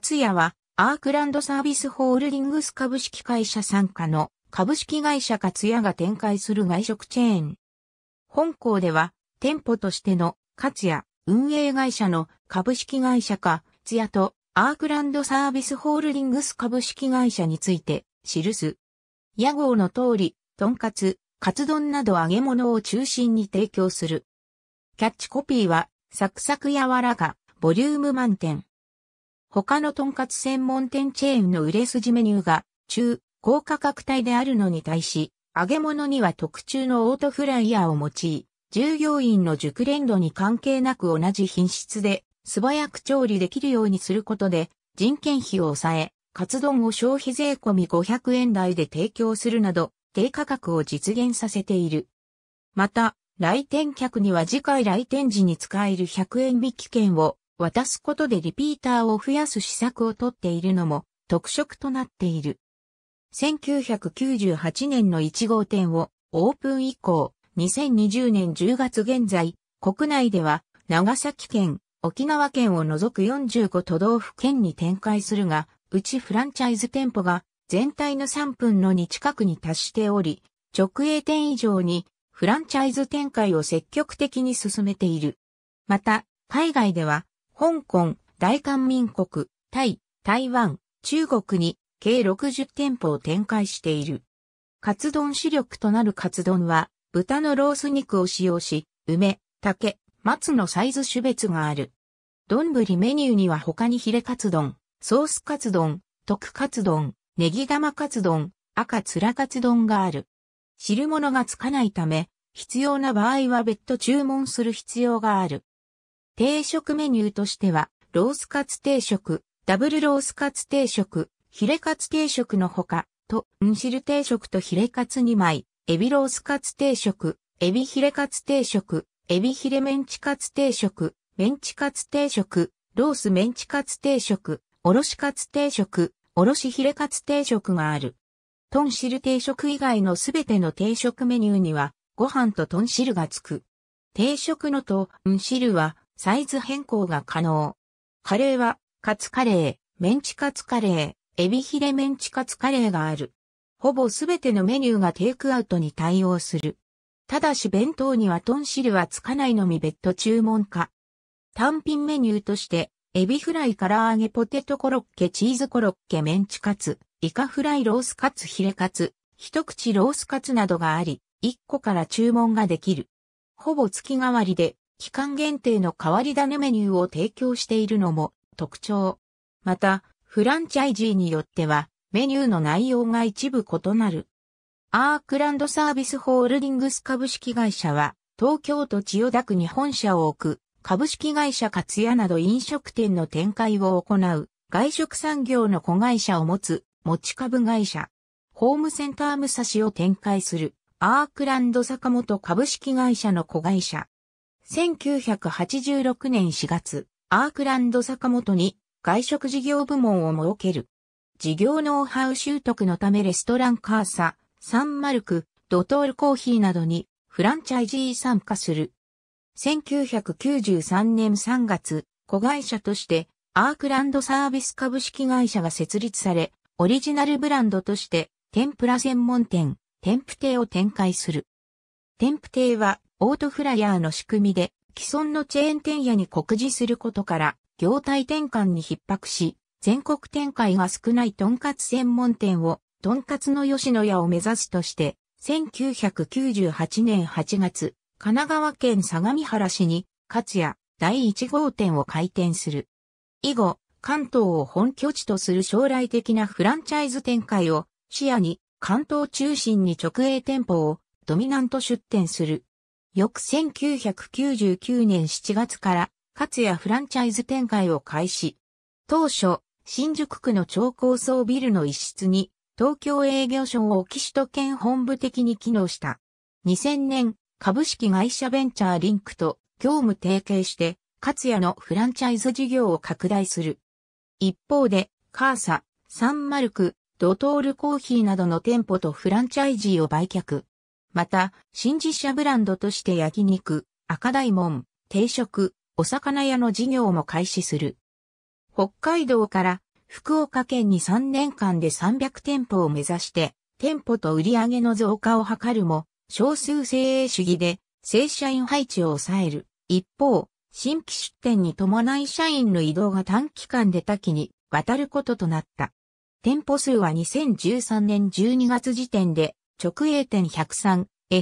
ツヤは、アークランドサービスホールディングス株式会社参加の株式会社ツヤが展開する外食チェーン。本校では、店舗としてのツヤ運営会社の株式会社ツヤと、アークランドサービスホールディングス株式会社について記す。屋号の通り、とんかつ、カツ丼など揚げ物を中心に提供する。キャッチコピーは、サクサク柔らか、ボリューム満点。他のとんかつ専門店チェーンの売れ筋メニューが中、高価格帯であるのに対し、揚げ物には特注のオートフライヤーを用い、従業員の熟練度に関係なく同じ品質で素早く調理できるようにすることで人件費を抑え、カツ丼を消費税込み500円台で提供するなど、低価格を実現させている。また、来店客には次回来店時に使える100円引き券を渡すことでリピーターを増やす施策をとっているのも特色となっている。1998年の1号店をオープン以降、2020年10月現在、国内では長崎県、沖縄県を除く45都道府県に展開するが、うちフランチャイズ店舗が全体の3分の2近くに達しており、直営店以上にフランチャイズ展開を積極的に進めている。また、海外では香港、大韓民国、タイ、台湾、中国に計60店舗を展開している。カツ丼主力となるカツ丼は、豚のロース肉を使用し、梅、竹、松のサイズ種別がある。丼メニューには他にヒレカツ丼、ソースカツ丼、特カツ丼、ネギ玉カツ丼、赤つらカツ丼がある。汁物がつかないため、必要な場合は別途注文する必要がある。定食メニューとしては、ロースカツ定食、ダブルロースカツ定食、ヒレカツ定食のほか、と、んしる定食とヒレカツ2枚、エビロースカツ定食、エビヒレカツ定食、エビヒレメンチカツ定食、メンチカツ定食、ロースメンチカツ定食、おろしカツ定食、おろしヒレカツ定食がある。トンシル定食以外のすべての定食メニューには、ご飯とトンシルがつく。定食のと、んシは、サイズ変更が可能。カレーは、カツカレー、メンチカツカレー、エビヒレメンチカツカレーがある。ほぼすべてのメニューがテイクアウトに対応する。ただし弁当には豚汁はつかないのみ別途注文か。単品メニューとして、エビフライ唐揚げポテトコロッケチーズコロッケメンチカツ、イカフライロースカツヒレカツ、一口ロースカツなどがあり、1個から注文ができる。ほぼ月替わりで期間限定の変わり種メニューを提供しているのも特徴。また、フランチャイジーによっては、メニューの内容が一部異なる。アークランドサービスホールディングス株式会社は、東京都千代田区に本社を置く、株式会社ツヤなど飲食店の展開を行う、外食産業の子会社を持つ、持ち株会社。ホームセンタームサシを展開する、アークランド坂本株式会社の子会社。1986年4月、アークランド坂本に外食事業部門を設ける。事業ノウハウ習得のためレストランカーサ、サンマルク、ドトールコーヒーなどにフランチャイジー参加する。1993年3月、子会社としてアークランドサービス株式会社が設立され、オリジナルブランドとして天ぷら専門店、天ぷ亭を展開する。天ぷ亭はオートフライヤーの仕組みで既存のチェーン店屋に告示することから業態転換に逼迫し、全国展開が少ないとんかつ専門店を、とんかつの吉野家を目指すとして、1998年8月、神奈川県相模原市に、ツ也第1号店を開店する。以後、関東を本拠地とする将来的なフランチャイズ展開を視野に、関東中心に直営店舗をドミナント出店する。翌1999年7月から、かつやフランチャイズ展開を開始。当初、新宿区の超高層ビルの一室に、東京営業所を置き首都圏本部的に機能した。2000年、株式会社ベンチャーリンクと業務提携して、かつやのフランチャイズ事業を拡大する。一方で、カーサ、サンマルク、ドトールコーヒーなどの店舗とフランチャイジーを売却。また、新自社ブランドとして焼肉、赤大門、定食、お魚屋の事業も開始する。北海道から福岡県に3年間で300店舗を目指して、店舗と売上の増加を図るも、少数精鋭主義で正社員配置を抑える。一方、新規出店に伴い社員の移動が短期間で多岐に渡ることとなった。店舗数は2013年12月時点で直店1 0 3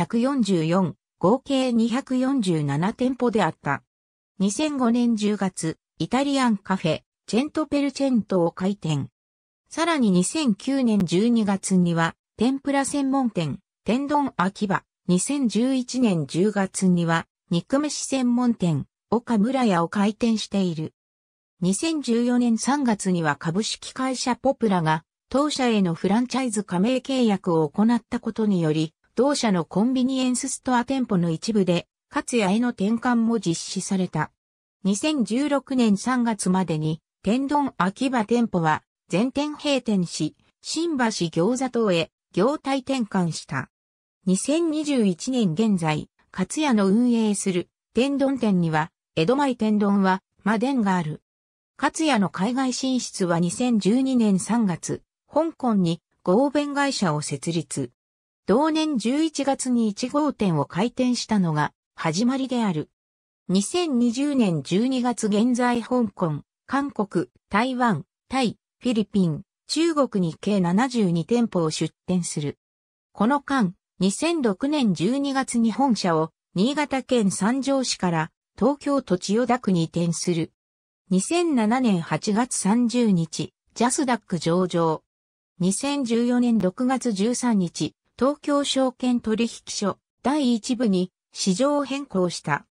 FC.144 店、合計247店舗であった。2005年10月、イタリアンカフェ、チェントペルチェントを開店。さらに2009年12月には、天ぷら専門店、天丼秋葉。2011年10月には、肉飯専門店、岡村屋を開店している。2014年3月には株式会社ポプラが当社へのフランチャイズ加盟契約を行ったことにより、同社のコンビニエンスストア店舗の一部で、かつやへの転換も実施された。2016年3月までに、天丼秋葉店舗は全店閉店し、新橋餃子等へ業態転換した。2021年現在、かつやの運営する天丼店には、江戸前天丼は、までんがある。かつやの海外進出は2012年3月、香港に合弁会社を設立。同年11月に1号店を開店したのが始まりである。2020年12月現在香港、韓国、台湾、タイ、フィリピン、中国に計72店舗を出店する。この間、2006年12月に本社を新潟県三条市から東京都千代田区に移転する。2007年8月30日、ジャスダック上場。2014年6月13日、東京証券取引所第1部に市場を変更した。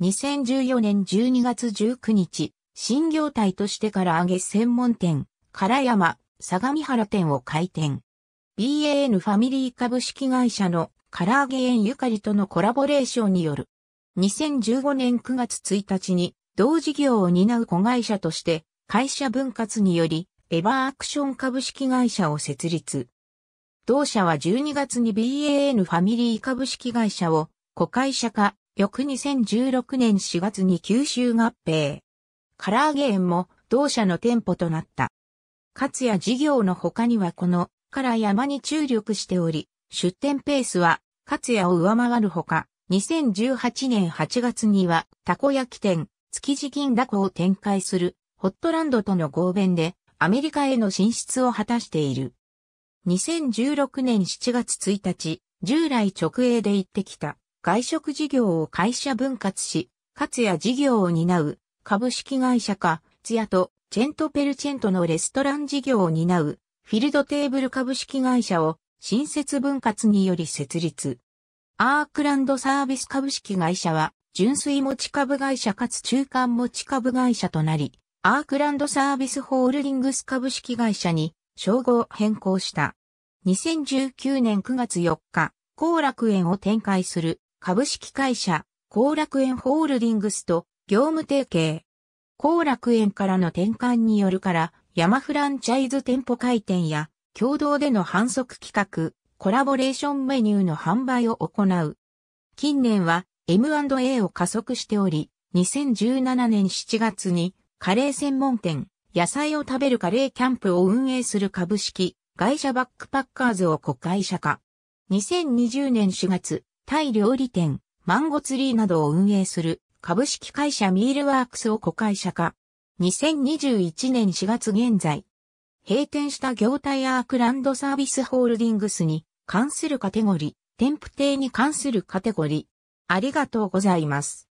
2014年12月19日、新業態として唐揚げ専門店、唐山、相模原店を開店。BAN ファミリー株式会社の唐揚げ園ゆかりとのコラボレーションによる。2015年9月1日に同事業を担う子会社として会社分割によりエバーアクション株式会社を設立。同社は12月に BAN ファミリー株式会社を子会社化、翌2016年4月に吸収合併。カラーゲーンも同社の店舗となった。かつや事業の他にはこのから山に注力しており、出店ペースはかつやを上回るほか、2018年8月にはたこ焼き店、築地銀だこを展開するホットランドとの合弁でアメリカへの進出を果たしている。2016年7月1日、従来直営で行ってきた外食事業を会社分割し、かつや事業を担う株式会社か、つやとチェントペルチェントのレストラン事業を担うフィールドテーブル株式会社を新設分割により設立。アークランドサービス株式会社は純粋持ち株会社かつ中間持ち株会社となり、アークランドサービスホールディングス株式会社に称号変更した。2019年9月4日、後楽園を展開する株式会社、後楽園ホールディングスと業務提携。後楽園からの転換によるから、山フランチャイズ店舗開店や、共同での反則企画、コラボレーションメニューの販売を行う。近年は M&A を加速しており、2017年7月にカレー専門店、野菜を食べるカレーキャンプを運営する株式会社バックパッカーズを子会社化。2020年4月、タイ料理店、マンゴツリーなどを運営する株式会社ミールワークスを子会社化。2021年4月現在、閉店した業態アークランドサービスホールディングスに関するカテゴリー、店舗定に関するカテゴリー。ありがとうございます。